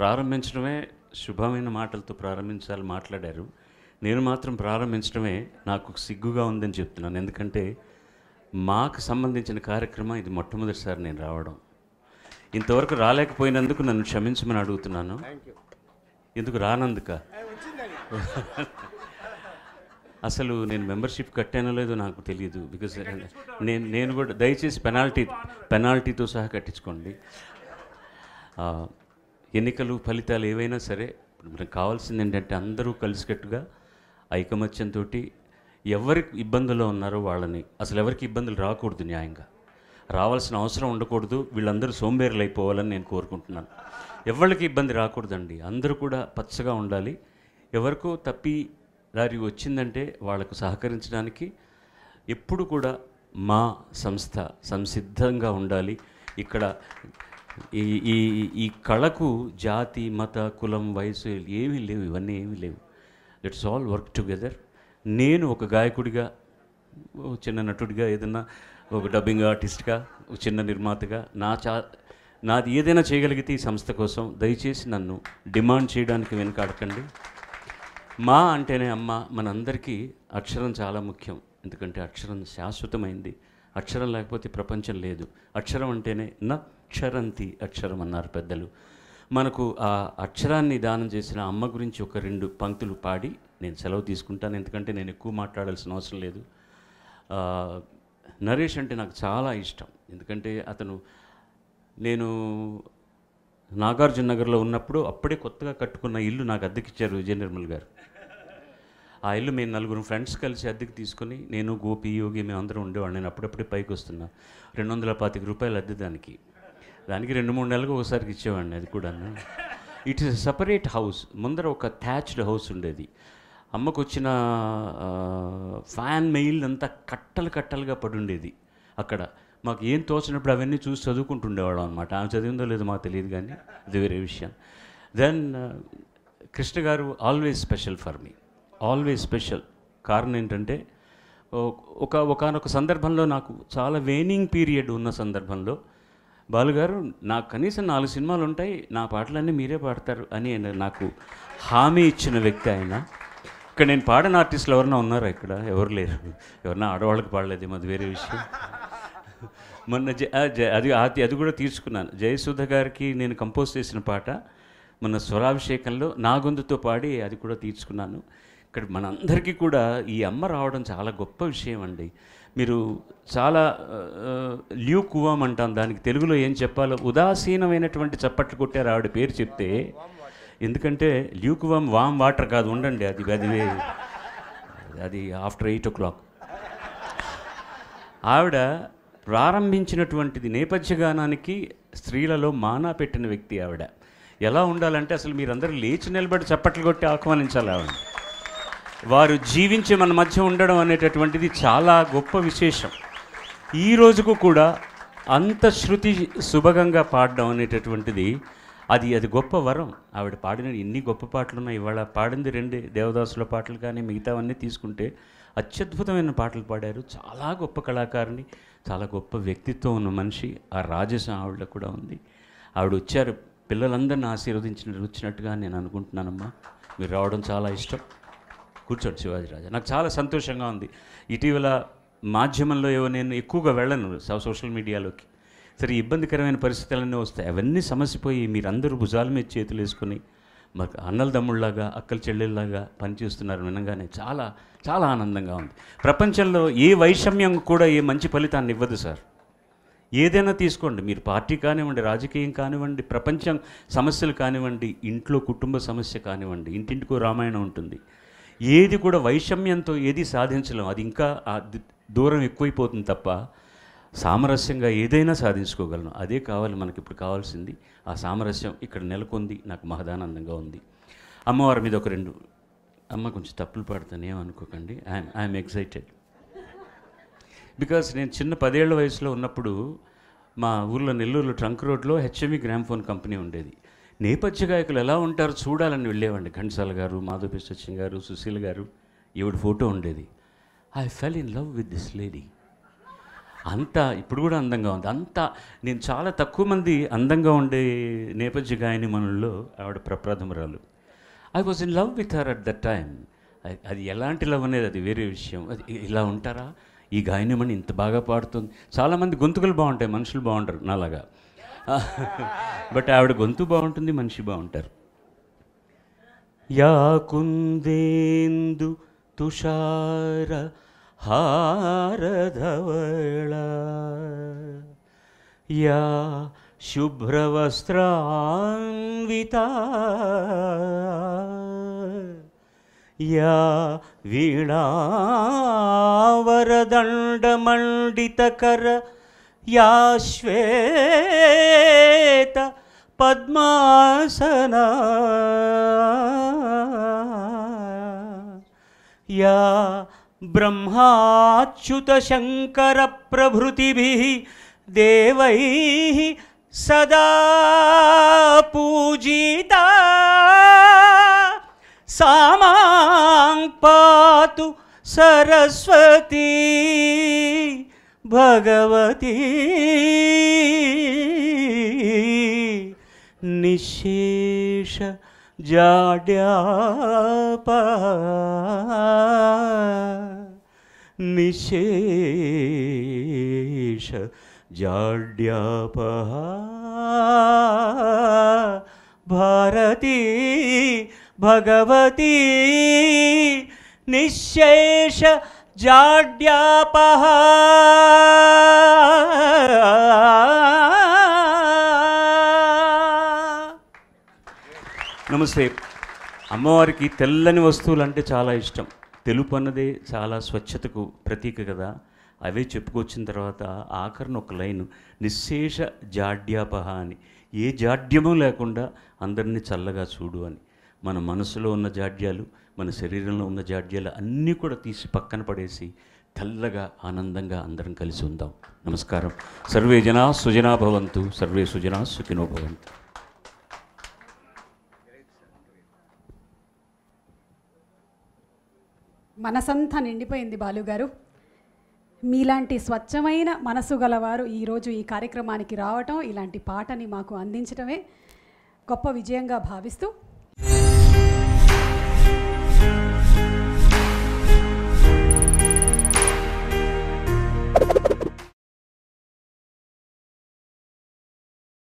ప్రారంభించడమే శుభమైన మాటలతో ప్రారంభించాలి మాట్లాడారు నేను మాత్రం ప్రారంభించడమే నాకు సిగ్గుగా ఉందని చెప్తున్నాను ఎందుకంటే మాకు సంబంధించిన కార్యక్రమం ఇది మొట్టమొదటిసారి నేను రావడం ఇంతవరకు రాలేకపోయినందుకు నన్ను క్షమించమని అడుగుతున్నాను ఎందుకు రానందుక అసలు నేను మెంబర్షిప్ కట్టానో లేదో నాకు తెలియదు బికాజ్ నేను నేను కూడా దయచేసి పెనాల్టీ పెనాల్టీతో సహా కట్టించుకోండి ఎన్నికలు ఫలితాలు ఏవైనా సరే మనకు కావాల్సింది ఏంటంటే అందరూ కలిసికట్టుగా ఐకమత్యంతో ఎవరి ఇబ్బందుల్లో ఉన్నారో వాళ్ళని అసలు ఎవరికి ఇబ్బందులు రాకూడదు న్యాయంగా రావాల్సిన అవసరం ఉండకూడదు వీళ్ళందరూ సోంబేరులు అయిపోవాలని నేను కోరుకుంటున్నాను ఎవరికి ఇబ్బంది రాకూడదండి అందరూ కూడా పచ్చగా ఉండాలి ఎవరికో తప్పి దారి వచ్చిందంటే వాళ్లకు సహకరించడానికి ఎప్పుడు కూడా మా సంస్థ సంసిద్ధంగా ఉండాలి ఇక్కడ ఈ ఈ ఈ కళకు జాతి మత కులం వయసు ఏమీ లేవు ఇవన్నీ ఏమీ లేవు లెట్స్ ఆల్ వర్క్ టుగెదర్ నేను ఒక గాయకుడిగా చిన్న నటుడిగా ఏదన్నా ఒక డబ్బింగ్ ఆర్టిస్ట్గా చిన్న నిర్మాతగా నా చా నాది ఏదైనా చేయగలిగితే ఈ సంస్థ కోసం దయచేసి నన్ను డిమాండ్ చేయడానికి వెనుకాడకండి మా అంటేనే అమ్మ మనందరికీ అక్షరం చాలా ముఖ్యం ఎందుకంటే అక్షరం శాశ్వతమైంది అక్షరం లేకపోతే ప్రపంచం లేదు అక్షరం అంటేనే నా అక్షరంతి అక్షరం అన్నారు పెద్దలు మనకు ఆ అక్షరాన్ని దానం చేసిన అమ్మ గురించి ఒక రెండు పంక్తులు పాడి నేను సెలవు తీసుకుంటాను ఎందుకంటే నేను ఎక్కువ మాట్లాడాల్సిన అవసరం లేదు నరేష్ అంటే నాకు చాలా ఇష్టం ఎందుకంటే అతను నేను నాగార్జున నగర్లో ఉన్నప్పుడు అప్పుడే కొత్తగా కట్టుకున్న ఇల్లు నాకు అద్దెకిచ్చారు విజయ నిర్మల్ గారు ఆ ఇల్లు మేము నలుగురు ఫ్రెండ్స్ కలిసి అద్దెకి తీసుకొని నేను గోపి యోగి మేము అందరం ఉండేవాడు నేను అప్పుడప్పుడే పైకి వస్తున్నా రెండు వందల పాతిక రూపాయలు అద్దె దానికి దానికి రెండు మూడు నెలలకు ఒకసారికి ఇచ్చేవాడిని అది కూడా ఇట్ ఇస్ సపరేట్ హౌస్ ముందర ఒక థ్యాచ్డ్ హౌస్ ఉండేది అమ్మకు వచ్చిన ఫ్యాన్ మెయిల్ అంతా కట్టలు కట్టలుగా పడుండేది అక్కడ మాకు ఏం తోచినప్పుడు అవన్నీ చూసి చదువుకుంటుండేవాళ్ళం అనమాట ఆమె చదివిందో లేదో మాకు తెలియదు కానీ అది వేరే విషయం then Krishna garu always special for me always special కారణం ఏంటంటే ఒక ఒకనొక సందర్భంలో నాకు చాలా వేనింగ్ పీరియడ్ ఉన్న సందర్భంలో బాలుగారు నాకు కనీసం నాలుగు సినిమాలు ఉంటాయి నా పాటలన్నీ మీరే పాడతారు అని నాకు హామీ ఇచ్చిన వ్యక్తి ఆయన ఇక్కడ నేను పాడని ఆర్టిస్టులు ఎవరైనా ఉన్నారా ఇక్కడ ఎవరు లేరు ఎవరన్నా ఆడవాళ్ళకి పాడలేదు అది వేరే విషయం మొన్న అది అది అది కూడా తీర్చుకున్నాను జయసుధ గారికి నేను కంపోజ్ చేసిన పాట మొన్న స్వరాభిషేకంలో నా గొంతుతో పాడి అది కూడా తీర్చుకున్నాను ఇక్కడ మనందరికీ కూడా ఈ అమ్మ రావడం చాలా గొప్ప విషయం అండి మీరు చాలా ల్యూ కువం అంటాం దానికి తెలుగులో ఏం చెప్పాలో ఉదాసీనమైనటువంటి చప్పట్లు కొట్టారు ఆవిడ పేరు చెప్తే ఎందుకంటే ల్యూకువామ్ వామ్ వాటర్ కాదు ఉండండి అది అది అది ఆఫ్టర్ ఎయిట్ ఓ క్లాక్ ఆవిడ ప్రారంభించినటువంటిది నేపథ్య గానానికి స్త్రీలలో మానా పెట్టిన వ్యక్తి ఆవిడ ఎలా ఉండాలంటే అసలు మీరందరూ లేచి నిలబడి చప్పట్లు కొట్టి ఆహ్వానించాలి ఆవిడ వారు జీవించి మన మధ్య ఉండడం అనేటటువంటిది చాలా గొప్ప విశేషం ఈ రోజుకు కూడా అంత శృతి సుభగంగా పాడడం అనేటటువంటిది అది అది గొప్ప వరం ఆవిడ పాడిన ఎన్ని గొప్ప పాటలు ఉన్నాయి ఇవాళ పాడింది రెండు దేవదాసుల పాటలు కానీ మిగతావన్నీ తీసుకుంటే అత్యద్భుతమైన పాటలు పాడారు చాలా గొప్ప కళాకారుని చాలా గొప్ప వ్యక్తిత్వం ఉన్న మనిషి ఆ రాజస ఆవిడ కూడా ఉంది ఆవిడ వచ్చారు పిల్లలందరిని ఆశీర్వదించిన వచ్చినట్టుగా నేను అనుకుంటున్నానమ్మా మీరు రావడం చాలా ఇష్టం కూర్చోడు శివాజీ రాజా నాకు చాలా సంతోషంగా ఉంది ఇటీవల మాధ్యమంలో ఏవో నేను ఎక్కువగా వెళ్ళను సోషల్ మీడియాలోకి సరే ఇబ్బందికరమైన పరిస్థితులన్నీ వస్తాయి అవన్నీ సమసిపోయి మీరందరూ భుజాల మీద చేతులు వేసుకొని మాకు అన్నల తమ్ముళ్ళలాగా అక్కలు చెల్లెళ్ళలాగా పనిచేస్తున్నారు వినగానే చాలా చాలా ఆనందంగా ఉంది ప్రపంచంలో ఏ వైషమ్యం కూడా ఏ మంచి ఫలితాన్ని ఇవ్వదు సార్ ఏదైనా తీసుకోండి మీరు పార్టీ కానివ్వండి రాజకీయం కానివ్వండి ప్రపంచం సమస్యలు కానివ్వండి ఇంట్లో కుటుంబ సమస్య కానివ్వండి ఇంటింటికో రామాయణం ఉంటుంది ఏది కూడా వైషమ్యంతో ఏది సాధించలేం అది ఇంకా దూరం ఎక్కువైపోతుంది తప్ప సామరస్యంగా ఏదైనా సాధించుకోగలను అదే కావాలి మనకి ఇప్పుడు కావాల్సింది ఆ సామరస్యం ఇక్కడ నెలకొంది నాకు మహదానందంగా ఉంది అమ్మవారి మీద ఒక రెండు అమ్మ కొంచెం తప్పులు పాడుతాను ఏమనుకోకండి ఐఎమ్ ఐఎమ్ ఎక్సైటెడ్ బికాస్ నేను చిన్న పదేళ్ల వయసులో ఉన్నప్పుడు మా ఊర్లో నెల్లూరులో ట్రంక్ రోడ్లో హెచ్ఎంఈ గ్రామ్ఫోన్ కంపెనీ ఉండేది నేపథ్య గాయకులు ఎలా ఉంటారు చూడాలని వెళ్ళేవాడిని ఘంటసాల గారు మాధవి సచిన్ గారు సుశీల్ గారు ఈవిడ ఫోటో ఉండేది I fell in love with this lady అంత ఇప్పుడు కూడా అందంగా ఉంది అంత నేను చాలా తక్కువ మంది అందంగా ఉండే నేపథ్య గాయని మనలో ఆవిడ ప్రప్రథమరాలు I was in love with her at the time అది ఎలాంటి లవ్ అనేది అది వేరే విషయం అది ఇలా ఉంటారా ఈ గాయనమని ఇంత బాగా పాడుతుంది చాలామంది గొంతుకులు బాగుంటాయి మనుషులు బాగుంటారు నాలాగా బట్ ఆవిడ గొంతు బాగుంటుంది మనిషి బాగుంటారు యా కుందేందు తుషార హారధవళ యా శుభ్రవస్త్రాన్విత యా వీణా వరదండమండితకర या श्वेत पद्मासना या ब्रह्माच्युतशङ्करप्रभृतिभिः देवैः सदा पूजिता सामां पातु सरस्वती भगवती निशेष जाड्याप निशेष जाड्याप भारती भगवती निशेष జాడ్యాపహ నమస్తే అమ్మవారికి తెల్లని వస్తువులు అంటే చాలా ఇష్టం తెలుపు అన్నదే చాలా స్వచ్ఛతకు ప్రతీక కదా అవే చెప్పుకొచ్చిన తర్వాత ఆఖరిన ఒక లైన్ నిశ్శేష జాడ్యాపహ అని ఏ జాడ్యమూ లేకుండా అందరినీ చల్లగా చూడు అని మన మనసులో ఉన్న జాడ్యాలు మన శరీరంలో ఉన్న జాడ్యాలు అన్నీ కూడా తీసి పక్కన పడేసి తెల్లగా ఆనందంగా అందరం కలిసి ఉందాం నమస్కారం సర్వే జనా సుజనా భవంతు సర్వే సుజనా సుఖినో భవంతు మనసంతా నిండిపోయింది బాలుగారు మీలాంటి స్వచ్ఛమైన మనసు గలవారు ఈరోజు ఈ కార్యక్రమానికి రావటం ఇలాంటి పాటని మాకు అందించడమే గొప్ప విజయంగా భావిస్తూ